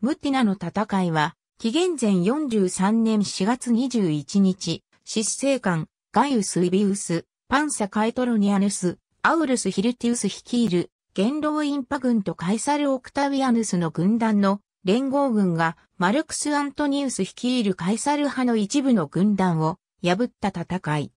ムティナの戦いは、紀元前43年4月21日、執政官、ガイウス・イビウス、パンサ・カエトロニアヌス、アウルス・ヒルティウス率いる、元老インパ軍とカイサル・オクタビアヌスの軍団の連合軍が、マルクス・アントニウス率いるカイサル派の一部の軍団を破った戦い。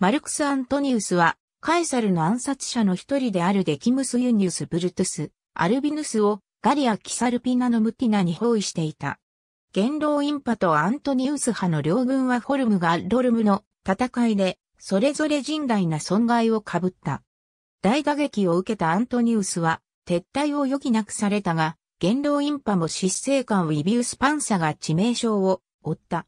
マルクス・アントニウスは、カイサルの暗殺者の一人であるデキムス・ユニウス・ブルトゥス、アルビヌスをガリア・キサルピナのムティナに包囲していた。元老インパとアントニウス派の両軍はフォルムがドルムの戦いで、それぞれ甚大な損害を被った。大打撃を受けたアントニウスは、撤退を余儀なくされたが、元老インパも失勢官ウィビウスパンサが致命傷を負った。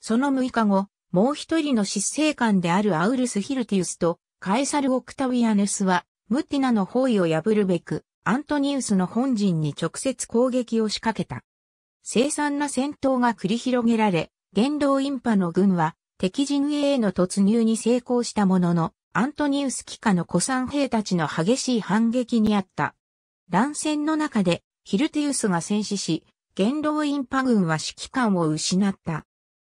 その6日後、もう一人の失勢官であるアウルス・ヒルティウスとカエサル・オクタウィアヌスは、ムティナの包囲を破るべく、アントニウスの本陣に直接攻撃を仕掛けた。凄惨な戦闘が繰り広げられ、元老院派の軍は敵陣営への突入に成功したものの、アントニウス機下の古参兵たちの激しい反撃にあった。乱戦の中でヒルティウスが戦死し、元老院派軍は指揮官を失った。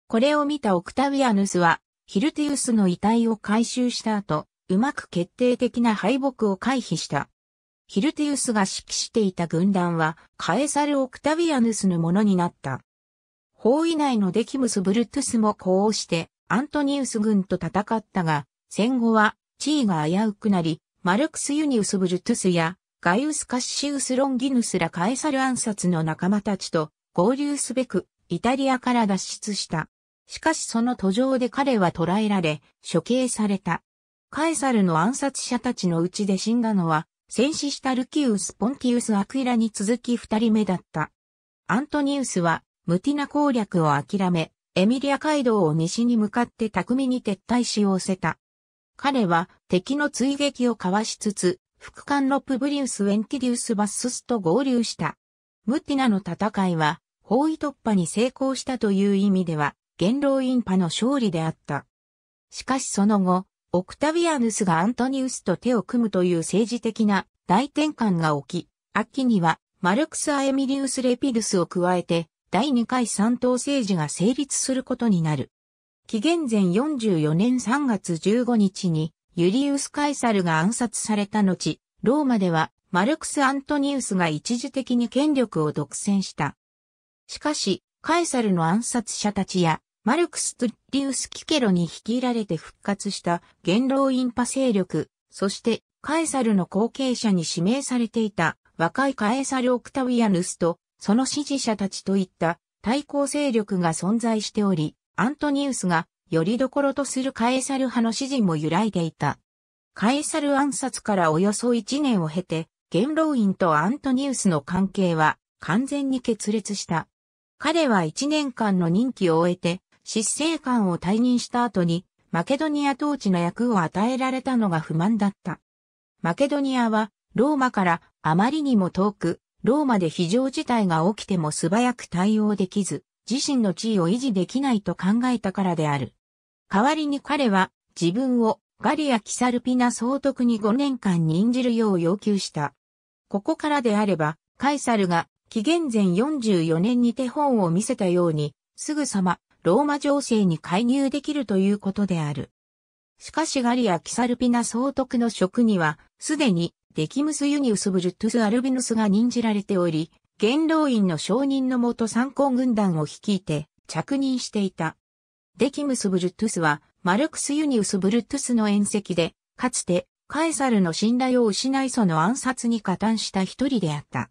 これを見たオクタヴィアヌスは、ヒルティウスの遺体を回収した後、うまく決定的な敗北を回避した。ヒルティウスが指揮していた軍団は、カエサル・オクタビアヌスのものになった。包囲内のデキムス・ブルトゥスも呼応して、アントニウス軍と戦ったが、戦後は、地位が危うくなり、マルクス・ユニウス・ブルトゥスや、ガイウス・カッシウス・ロンギヌスらカエサル暗殺の仲間たちと合流すべく、イタリアから脱出した。しかしその途上で彼は捕らえられ、処刑された。カエサルの暗殺者たちのうちで死んだのは、戦死したルキウス・ポンティウス・アクイラに続き二人目だった。アントニウスは、ムティナ攻略を諦め、エミリア街道を西に向かって巧みに撤退し押せた。彼は敵の追撃をかわしつつ、副官のプブリウス・ウェンキリウス・バッススと合流した。ムティナの戦いは、包囲突破に成功したという意味では、元老院派の勝利であった。しかしその後、オクタビアヌスがアントニウスと手を組むという政治的な大転換が起き、秋にはマルクス・アエミリウス・レピルスを加えて、第2回三党政治が成立することになる。紀元前44年3月15日に、ユリウス・カイサルが暗殺された後、ローマでは、マルクス・アントニウスが一時的に権力を独占した。しかし、カイサルの暗殺者たちやマルクス・トゥッリウス・キケロに率いられて復活した元老院派勢力、そしてカエサルの後継者に指名されていた若いカエサル・オクタウィアヌスとその支持者たちといった対抗勢力が存在しており、アントニウスがよりどころとするカエサル派の支持も揺らいでいた。カエサル暗殺からおよそ1年を経て、元老院とアントニウスの関係は完全に決裂した。彼は1年間の任期を終えて、執政官を退任した後に、マケドニア統治の役を与えられたのが不満だった。マケドニアは、ローマからあまりにも遠く、ローマで非常事態が起きても素早く対応できず、自身の地位を維持できないと考えたからである。代わりに彼は、自分をガリア・キサルピナ総督に5年間任じるよう要求した。ここからであれば、カイサルが紀元前44年に手本を見せたように、すぐさまローマ情勢に介入できるということである。しかしガリア・キサルピナ総督の職には、すでに、デキムス・ユニウス・ブルットゥス・アルビヌスが任じられており、元老院の承認のもと参考軍団を率いて、着任していた。デキムス・ブルットゥスは、マルクス・ユニウス・ブルットゥスの宴席で、かつて、カエサルの信頼を失いその暗殺に加担した一人であった。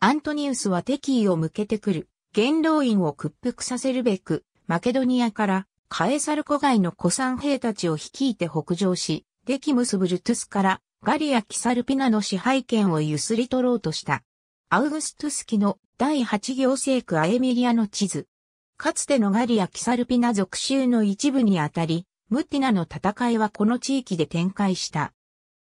アントニウスは敵意を向けてくる、元老院を屈服させるべく、マケドニアからカエサル古外の古参兵たちを率いて北上し、デキムスブルトゥスからガリア・キサルピナの支配権をゆすり取ろうとした。アウグストゥスキの第8行政区アエミリアの地図。かつてのガリア・キサルピナ属州の一部にあたり、ムティナの戦いはこの地域で展開した。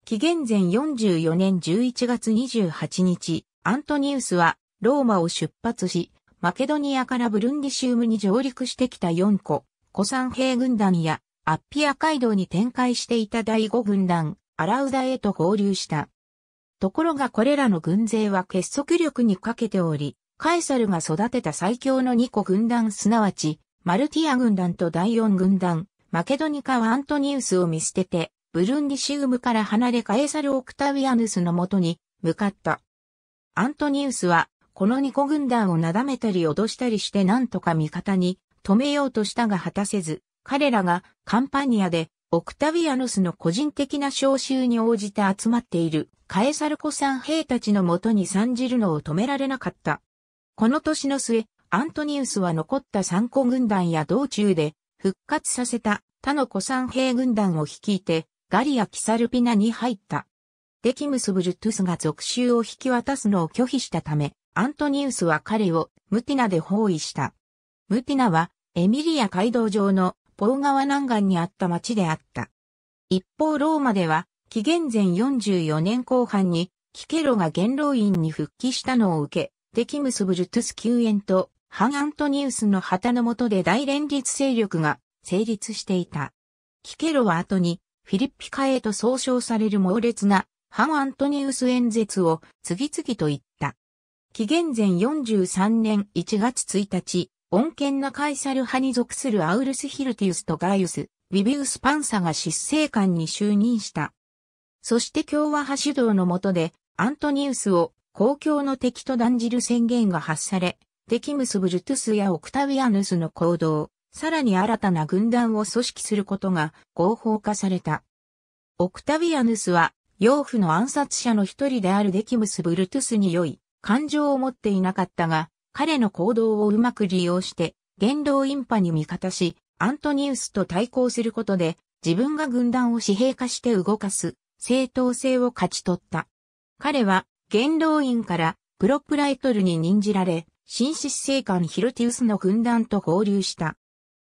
紀元前44年11月28日、アントニウスはローマを出発し、マケドニアからブルンディシウムに上陸してきた4個、古参兵軍団や、アッピア街道に展開していた第5軍団、アラウダへと合流した。ところがこれらの軍勢は結束力に欠けており、カエサルが育てた最強の2個軍団すなわち、マルティア軍団と第4軍団、マケドニカはアントニウスを見捨てて、ブルンディシウムから離れカエサル・オクタウィアヌスのもとに向かった。アントニウスはこの2個軍団をなだめたり脅したりして何とか味方に止めようとしたが果たせず、彼らがカンパニアでオクタビアヌスの個人的な召集に応じて集まっているカエサルコさん兵たちのもとに参じるのを止められなかった。この年の末、アントニウスは残った三個軍団や道中で復活させた他の古参兵軍団を率いてガリア・キサルピナに入った。デキムス・ブルトゥスが属州を引き渡すのを拒否したため、アントニウスは彼をムティナで包囲した。ムティナはエミリア街道上のポー川南岸にあった町であった。一方ローマでは紀元前44年後半にキケロが元老院に復帰したのを受け、テキムス・ブルトゥス救援とハン・アントニウスの旗の下で大連立勢力が成立していた。キケロは後にフィリッピカへと総称される猛烈なハン・アントニウス演説を次々と一紀元前43年1月1日、穏健なカイサル派に属するアウルス・ヒルティウスとガイウス、ビビウス・パンサが執政官に就任した。そして共和派主導の下で、アントニウスを公共の敵と断じる宣言が発され、デキムス・ブルトゥスやオクタウィアヌスの行動、さらに新たな軍団を組織することが合法化された。オクタヴィアヌスは、養父の暗殺者の一人であるデキムス・ブルトゥスに良い、感情を持っていなかったが、彼の行動をうまく利用して、言動インパに味方し、アントニウスと対抗することで、自分が軍団を私兵化して動かす、正当性を勝ち取った。彼は、元老院からプロプライトルに任じられ、新執政官ヒロティウスの軍団と合流した。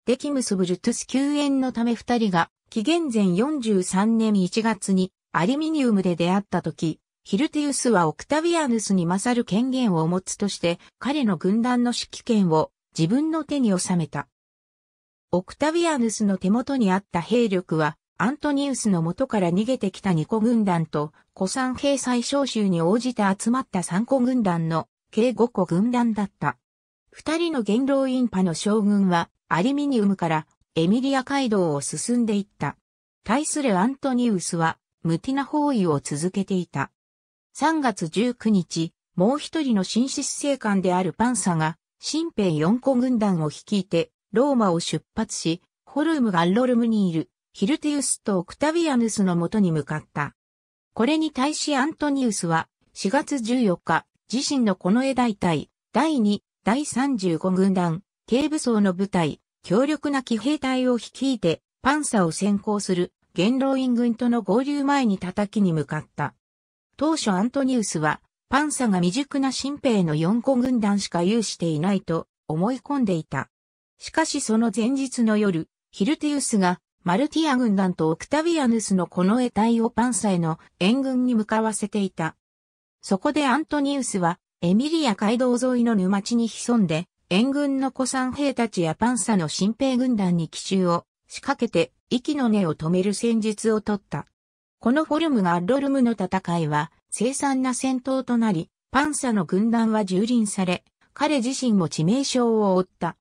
デキムス・ブルトゥス救援のため二人が、紀元前43年1月にアリミニウムで出会った時、ヒルティウスはオクタビアヌスに勝る権限を持つとして、彼の軍団の指揮権を自分の手に収めた。オクタビアヌスの手元にあった兵力は、アントニウスの元から逃げてきた2個軍団と、古参兵最召集に応じて集まった3個軍団の計5個軍団だった。2人の元老院派の将軍は、アリミニウムからエミリア街道を進んでいった。対するアントニウスは、無ティな包囲を続けていた。3月19日、もう一人の新執政官であるパンサが、新兵4個軍団を率いて、ローマを出発し、ホルム・ガン・ロルムにいる、ヒルティウスとオクタビアヌスのとに向かった。これに対しアントニウスは、4月14日、自身のこの絵大隊、第2、第35軍団、軽武装の部隊、強力な騎兵隊を率いて、パンサを先行する、元老院軍との合流前に叩きに向かった。当初アントニウスは、パンサが未熟な新兵の四個軍団しか有していないと思い込んでいた。しかしその前日の夜、ヒルティウスがマルティア軍団とオクタビアヌスのこの得体をパンサへの援軍に向かわせていた。そこでアントニウスはエミリア街道沿いの沼地に潜んで、援軍の古参兵たちやパンサの新兵軍団に奇襲を仕掛けて息の根を止める戦術を取った。このフォルムがアッロルムの戦いは、凄惨な戦闘となり、パンサの軍団は蹂躙され、彼自身も致命傷を負った。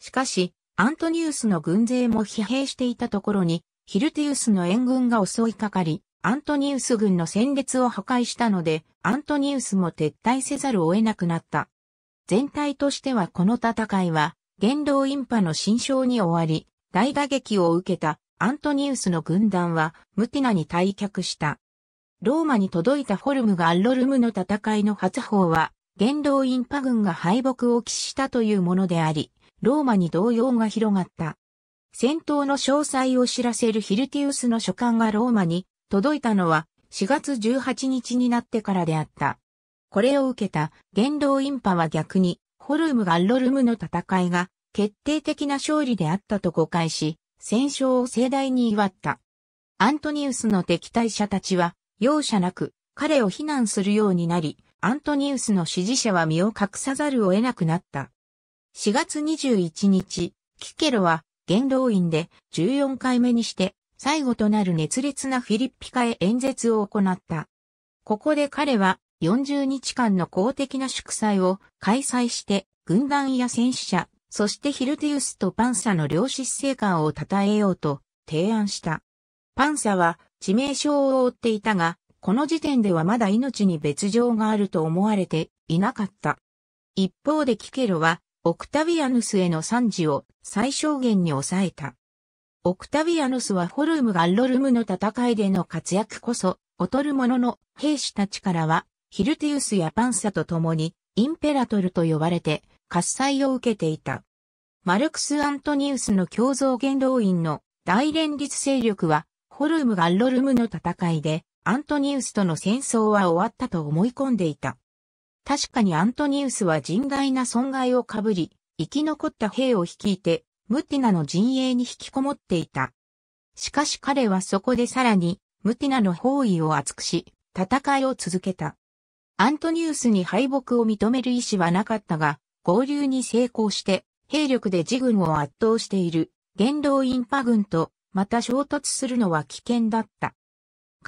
しかし、アントニウスの軍勢も疲弊していたところに、ヒルティウスの援軍が襲いかかり、アントニウス軍の戦列を破壊したので、アントニウスも撤退せざるを得なくなった。全体としてはこの戦いは、元老ンパの新象に終わり、大打撃を受けたアントニウスの軍団はムティナに退却した。ローマに届いたフォルムガアロルムの戦いの初報は、元老インパ軍が敗北を喫したというものであり、ローマに動揺が広がった。戦闘の詳細を知らせるヒルティウスの書簡がローマに届いたのは4月18日になってからであった。これを受けた元老インパは逆に、ホルムガアロルムの戦いが決定的な勝利であったと誤解し、戦勝を盛大に祝った。アントニウスの敵対者たちは、容赦なく、彼を非難するようになり、アントニウスの支持者は身を隠さざるを得なくなった。4月21日、キケロは、元老院で14回目にして、最後となる熱烈なフィリピカへ演説を行った。ここで彼は、40日間の公的な祝祭を開催して、軍団や戦死者、そしてヒルティウスとパンサの両失政感を称えようと提案した。パンサは致命傷を負っていたが、この時点ではまだ命に別状があると思われていなかった。一方でキケロは、オクタビアヌスへの惨事を最小限に抑えた。オクタビアヌスはホルムガンロルムの戦いでの活躍こそ、劣る者の兵士たちからは、ヒルティウスやパンサと共に、インペラトルと呼ばれて、喝采を受けていた。マルクス・アントニウスの共造元老院の大連立勢力は、ホルム・ガッロルムの戦いで、アントニウスとの戦争は終わったと思い込んでいた。確かにアントニウスは甚大な損害をかぶり、生き残った兵を率いて、ムティナの陣営に引きこもっていた。しかし彼はそこでさらに、ムティナの包囲を厚くし、戦いを続けた。アントニウスに敗北を認める意思はなかったが、合流に成功して、兵力で自軍を圧倒している元老ンパ軍とまた衝突するのは危険だった。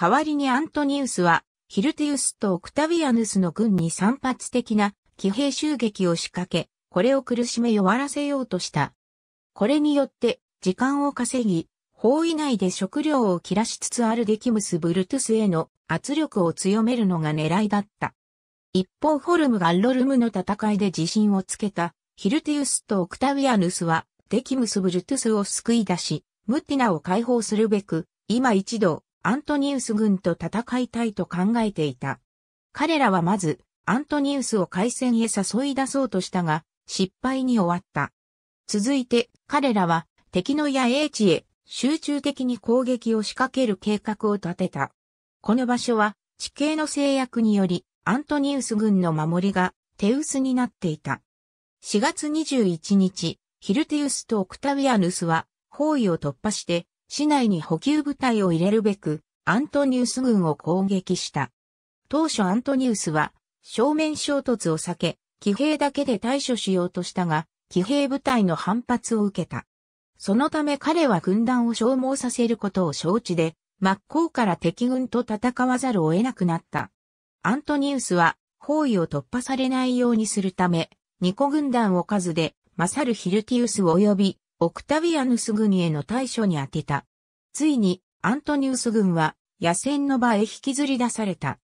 代わりにアントニウスはヒルティウスとオクタビアヌスの軍に散発的な騎兵襲撃を仕掛け、これを苦しめ弱らせようとした。これによって時間を稼ぎ、包囲内で食料を切らしつつあるデキムス・ブルトゥスへの圧力を強めるのが狙いだった。一方フォルムがロルムの戦いで自信をつけたヒルティウスとオクタウィアヌスは、デキムス・ブルトゥスを救い出し、ムティナを解放するべく、今一度、アントニウス軍と戦いたいと考えていた。彼らはまず、アントニウスを海戦へ誘い出そうとしたが、失敗に終わった。続いて、彼らは、敵の野営地へ、集中的に攻撃を仕掛ける計画を立てた。この場所は、地形の制約により、アントニウス軍の守りが、手薄になっていた。4月21日、ヒルティウスとオクタウィアヌスは包囲を突破して市内に補給部隊を入れるべくアントニウス軍を攻撃した。当初アントニウスは正面衝突を避け、騎兵だけで対処しようとしたが、騎兵部隊の反発を受けた。そのため彼は軍団を消耗させることを承知で、真っ向から敵軍と戦わざるを得なくなった。アントニウスは包囲を突破されないようにするため、ニコ軍団を数で、マサル・ヒルティウス及び、オクタビアヌス軍への対処に当てた。ついに、アントニウス軍は、野戦の場へ引きずり出された。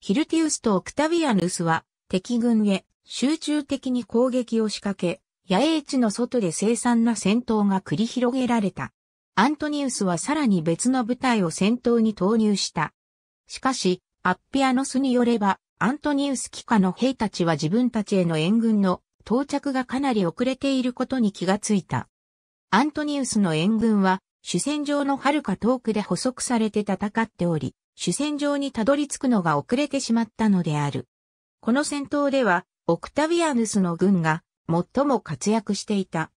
ヒルティウスとオクタビアヌスは、敵軍へ集中的に攻撃を仕掛け、野営地の外で凄惨な戦闘が繰り広げられた。アントニウスはさらに別の部隊を戦闘に投入した。しかし、アッピアノスによれば、アントニウス機下の兵たちは自分たちへの援軍の到着がかなり遅れていることに気がついた。アントニウスの援軍は主戦場の遥か遠くで捕捉されて戦っており、主戦場にたどり着くのが遅れてしまったのである。この戦闘では、オクタビアヌスの軍が最も活躍していた。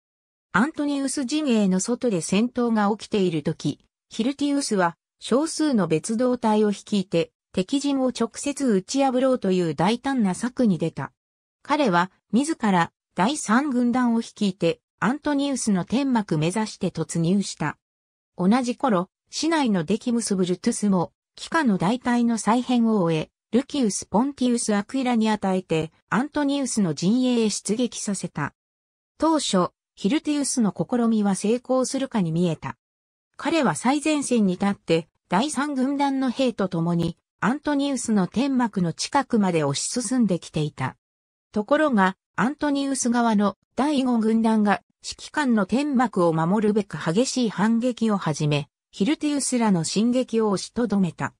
アントニウス陣営の外で戦闘が起きている時、ヒルティウスは少数の別動隊を率いて敵陣を直接打ち破ろうという大胆な策に出た。彼は自ら第三軍団を率いてアントニウスの天幕目指して突入した。同じ頃、市内のデキムスブルトゥスも、帰化の大隊の再編を終え、ルキウス・ポンティウス・アクイラに与えて、アントニウスの陣営へ出撃させた。当初、ヒルティウスの試みは成功するかに見えた。彼は最前線に立って、第三軍団の兵と共に、アントニウスの天幕の近くまで押し進んできていた。ところが、アントニウス側の第五軍団が指揮官の天幕を守るべく激しい反撃を始め、ヒルティウスらの進撃を押しとどめた。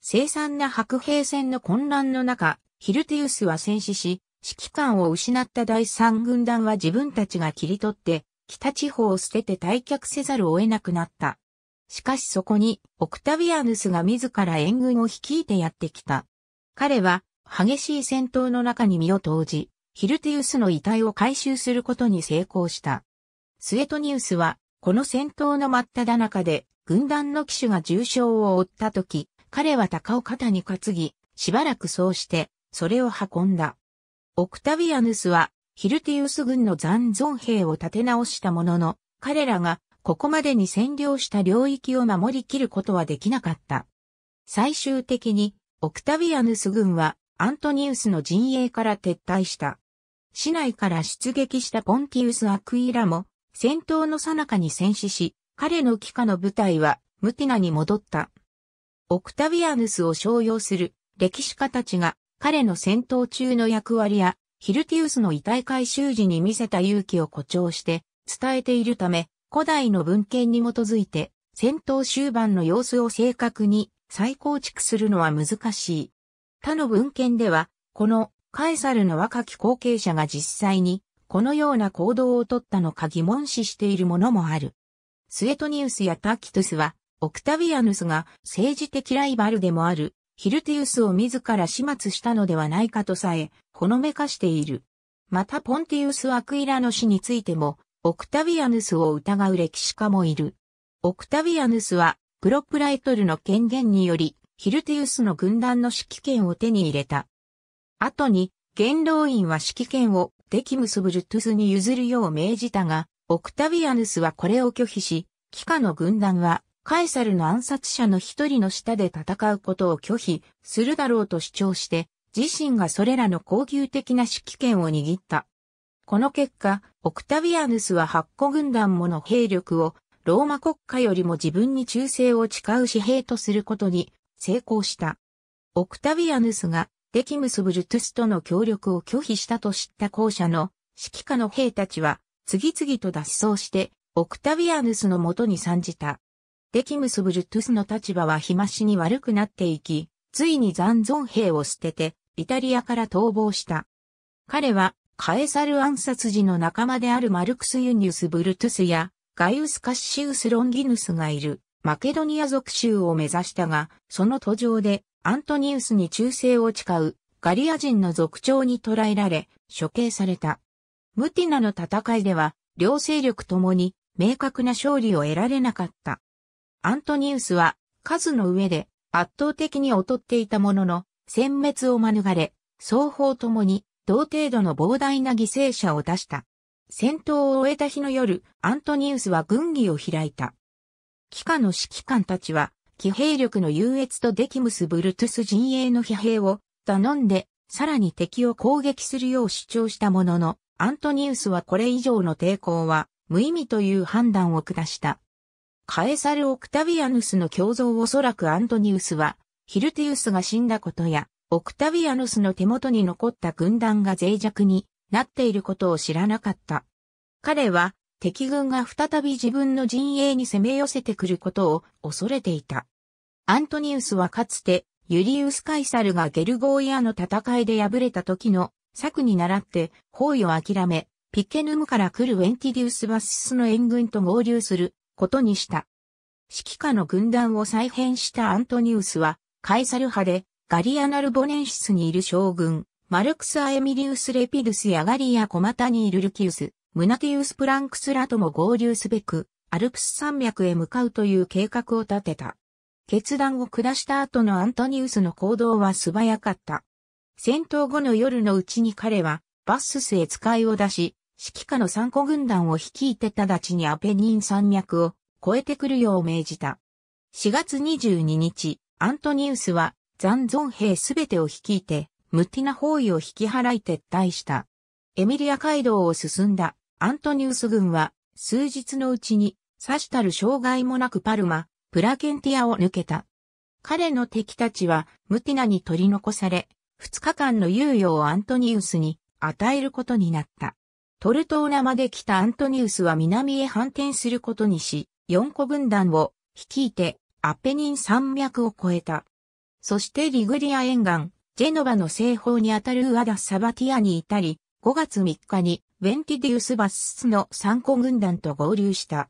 凄惨な白兵戦の混乱の中、ヒルティウスは戦死し、指揮官を失った第三軍団は自分たちが切り取って、北地方を捨てて退却せざるを得なくなった。しかしそこに、オクタビアヌスが自ら援軍を率いてやってきた。彼は、激しい戦闘の中に身を投じ、ヒルティウスの遺体を回収することに成功した。スエトニウスは、この戦闘の真っ只中で、軍団の騎手が重傷を負った時、彼は鷹を肩に担ぎ、しばらくそうして、それを運んだ。オクタビアヌスは、ヒルティウス軍の残存兵を立て直したものの、彼らがここまでに占領した領域を守りきることはできなかった。最終的に、オクタビアヌス軍は、アントニウスの陣営から撤退した。市内から出撃したポンティウス・アクイラも、戦闘の最中に戦死し、彼の帰化の部隊は、ムティナに戻った。オクタビアヌスを商用する歴史家たちが、彼の戦闘中の役割や、ヒルティウスの遺体回収時に見せた勇気を誇張して、伝えているため、古代の文献に基づいて、戦闘終盤の様子を正確に再構築するのは難しい。他の文献では、このカエサルの若き後継者が実際にこのような行動をとったのか疑問視しているものもある。スエトニウスやタキトスは、オクタビアヌスが政治的ライバルでもあるヒルティウスを自ら始末したのではないかとさえ、ほのめかしている。またポンティウス・アクイラの死についても、オクタヴィアヌスを疑う歴史家もいる。オクタヴィアヌスは、プロプライトルの権限により、ヒルティウスの軍団の指揮権を手に入れた。後に、元老院は指揮権をデキムスブルトゥスに譲るよう命じたが、オクタヴィアヌスはこれを拒否し、帰化の軍団は、カエサルの暗殺者の一人の下で戦うことを拒否するだろうと主張して、自身がそれらの恒久的な指揮権を握った。この結果、オクタヴィアヌスは八個軍団もの兵力をローマ国家よりも自分に忠誠を誓う士兵とすることに成功した。オクタヴィアヌスがデキムス・ブルトゥスとの協力を拒否したと知った校舎の指揮下の兵たちは次々と脱走してオクタヴィアヌスの元に参じた。デキムス・ブルトゥスの立場は日増しに悪くなっていき、ついに残存兵を捨ててイタリアから逃亡した。彼はカエサル暗殺時の仲間であるマルクス・ユニウス・ブルトゥスやガイウス・カッシウス・ロンギヌスがいるマケドニア属州を目指したが、その途上でアントニウスに忠誠を誓うガリア人の族長に捕らえられ処刑された。ムティナの戦いでは両勢力ともに明確な勝利を得られなかった。アントニウスは数の上で圧倒的に劣っていたものの、殲滅を免れ、双方ともに同程度の膨大な犠牲者を出した。戦闘を終えた日の夜、アントニウスは軍議を開いた。機関の指揮官たちは、騎兵力の優越とデキムス・ブルトゥス陣営の疲弊を頼んで、さらに敵を攻撃するよう主張したものの、アントニウスはこれ以上の抵抗は無意味という判断を下した。カエサル・オクタビアヌスの胸像をおそらくアントニウスは、ヒルティウスが死んだことや、オクタヴィアヌスの手元に残った軍団が脆弱になっていることを知らなかった。彼は敵軍が再び自分の陣営に攻め寄せてくることを恐れていた。アントニウスはかつてユリウス・カイサルがゲルゴーヤの戦いで敗れた時の策に倣って包囲を諦め、ピケヌムから来るウェンティディウス・バススの援軍と合流することにした。指揮下の軍団を再編したアントニウスは、カイサル派でガリアナルボネンシスにいる将軍、マルクス・アエミリウス・レピドゥスやガリア・コマタニー・ルルキウス、ムナティウス・プランクスらとも合流すべく、アルプス山脈へ向かうという計画を立てた。決断を下した後のアントニウスの行動は素早かった。戦闘後の夜のうちに彼は、バッススへ使いを出し、指揮下の三個軍団を率いて直ちにアペニン山脈を越えてくるよう命じた。4月22日、アントニウスは残存兵すべてを率いて、ムティナ包囲を引き払い撤退した。エミリア街道を進んだアントニウス軍は、数日のうちに、刺したる障害もなくパルマ、プラケンティアを抜けた。彼の敵たちは、ムティナに取り残され、二日間の猶予をアントニウスに与えることになった。トルトーナまで来たアントニウスは南へ反転することにし、四個軍団を率いてアペニン山脈を越えた。そしてリグリア沿岸、ジェノバの西方にあたるウアダ・サバティアに至り、5月3日にウェンティディウス・バッスの参考軍団と合流した。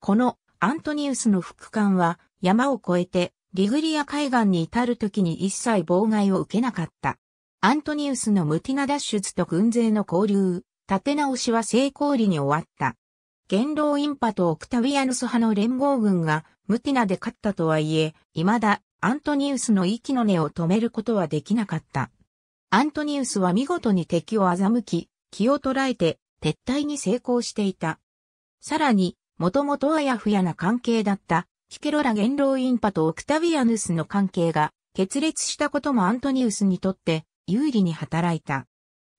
このアントニウスの副官は山を越えてリグリア海岸に至る時に一切妨害を受けなかった。アントニウスのムティナ脱出と軍勢の交流、立て直しは成功裏に終わった。元老インパとオクタヴィアヌス派の連合軍がムティナで勝ったとはいえ、未だアントニウスの息の根を止めることはできなかった。アントニウスは見事に敵を欺き、気を捉えて撤退に成功していた。さらに、もともとあやふやな関係だったキケロラ元老インパとオクタビアヌスの関係が決裂したこともアントニウスにとって有利に働いた。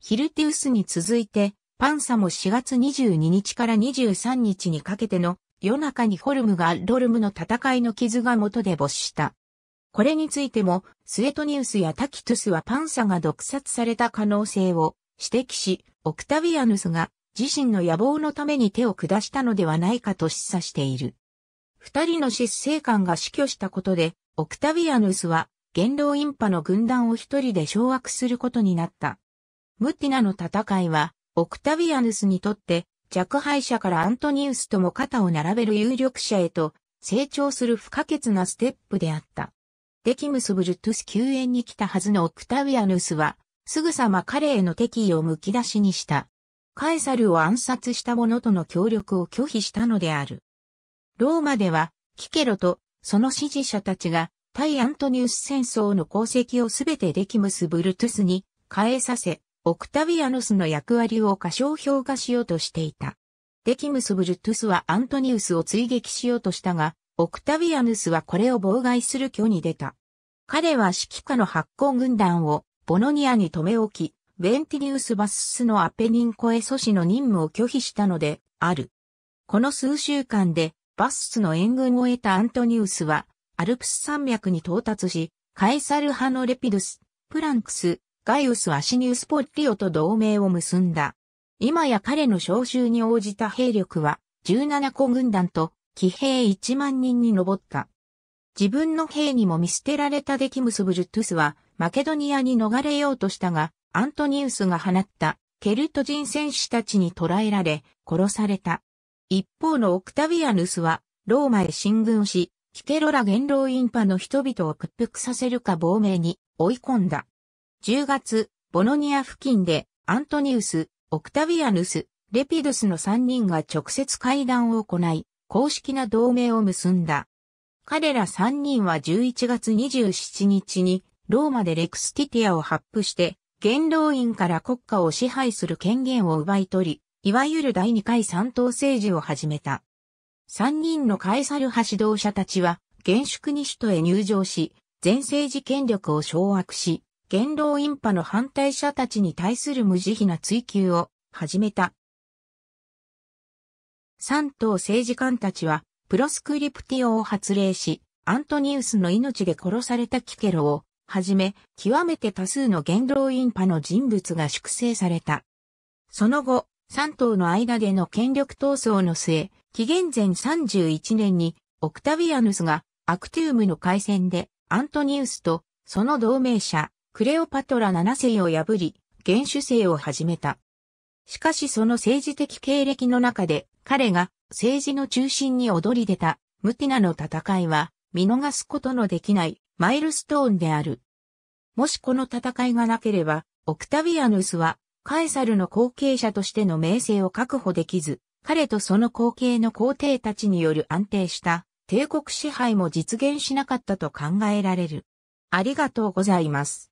ヒルティウスに続いて、パンサも4月22日から23日にかけての夜中にホルムがロルムの戦いの傷が元で没した。これについても、スエトニウスやタキトゥスはパンサが毒殺された可能性を指摘し、オクタヴィアヌスが自身の野望のために手を下したのではないかと示唆している。二人の失政官が死去したことで、オクタヴィアヌスは元老インパの軍団を一人で掌握することになった。ムティナの戦いは、オクタヴィアヌスにとって弱敗者からアントニウスとも肩を並べる有力者へと成長する不可欠なステップであった。デキムス・ブルトゥス救援に来たはずのオクタウィアヌスは、すぐさま彼への敵意をむき出しにした。カエサルを暗殺した者との協力を拒否したのである。ローマでは、キケロとその支持者たちが対アントニウス戦争の功績をすべてデキムス・ブルトゥスに変えさせ、オクタヴィアヌスの役割を過小評価しようとしていた。デキムス・ブルトゥスはアントニウスを追撃しようとしたが、オクタヴィアヌスはこれを妨害する挙に出た。彼は指揮下の発行軍団をボノニアに留め置き、ベンティニウス・バススのアペニンコエ阻止の任務を拒否したのである。この数週間でバススの援軍を得たアントニウスはアルプス山脈に到達し、カエサル派のレピドス、プランクス、ガイウス・アシニウス・ポッリオと同盟を結んだ。今や彼の召集に応じた兵力は17個軍団と騎兵1万人に上った。自分の兵にも見捨てられたデキムス・ブルットゥスは、マケドニアに逃れようとしたが、アントニウスが放ったケルト人戦士たちに捕らえられ、殺された。一方のオクタビアヌスは、ローマへ進軍し、キケロラ元老院派の人々を屈服させるか亡命に追い込んだ。10月、ボノニア付近で、アントニウス、オクタビアヌス、レピドゥスの3人が直接会談を行い、公式な同盟を結んだ。彼ら3人は11月27日にローマでレクスティティアを発布して、元老院から国家を支配する権限を奪い取り、いわゆる第2回三党政治を始めた。3人のカエサル派指導者たちは、厳粛に首都へ入場し、全政治権力を掌握し、元老院派の反対者たちに対する無慈悲な追求を始めた。三党政治官たちは、プロスクリプティオを発令し、アントニウスの命で殺されたキケロを、はじめ、極めて多数の元老院派の人物が粛清された。その後、三党の間での権力闘争の末、紀元前31年に、オクタビアヌスがアクティウムの海戦でアントニウスとその同盟者クレオパトラ7世を破り、元首制を始めた。しかしその政治的経歴の中で彼が政治の中心に躍り出たムティナの戦いは見逃すことのできないマイルストーンである。もしこの戦いがなければ、オクタビアヌスはカエサルの後継者としての名声を確保できず、彼とその後継の皇帝たちによる安定した帝国支配も実現しなかったと考えられる。ありがとうございます。